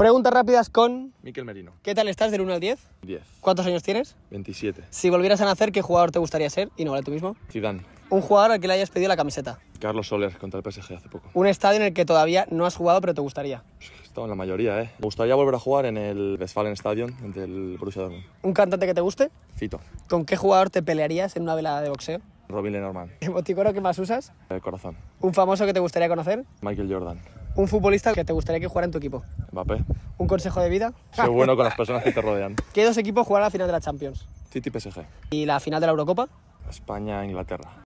Preguntas rápidas con... Miquel Merino. ¿Qué tal estás del 1 al 10? 10. ¿Cuántos años tienes? 27. Si volvieras a nacer, ¿qué jugador te gustaría ser? Y no vale tú mismo. Zidane. Un jugador al que le hayas pedido la camiseta. Carlos Soler contra el PSG hace poco. Un estadio en el que todavía no has jugado, pero te gustaría. He en la mayoría, ¿eh? Me gustaría volver a jugar en el Westfalen Stadion, entre el Borussia Dortmund. ¿Un cantante que te guste? Fito. ¿Con qué jugador te pelearías en una velada de boxeo? Robin Lenormand. ¿Emoticono que más usas? El corazón. ¿Un famoso que te gustaría conocer? Michael Jordan. Un futbolista que te gustaría que jugara en tu equipo. Mbappé. ¿Un consejo de vida? Sé bueno con las personas que te rodean. ¿Qué dos equipos jugarán la final de la Champions? City PSG. ¿Y la final de la Eurocopa? España-Inglaterra.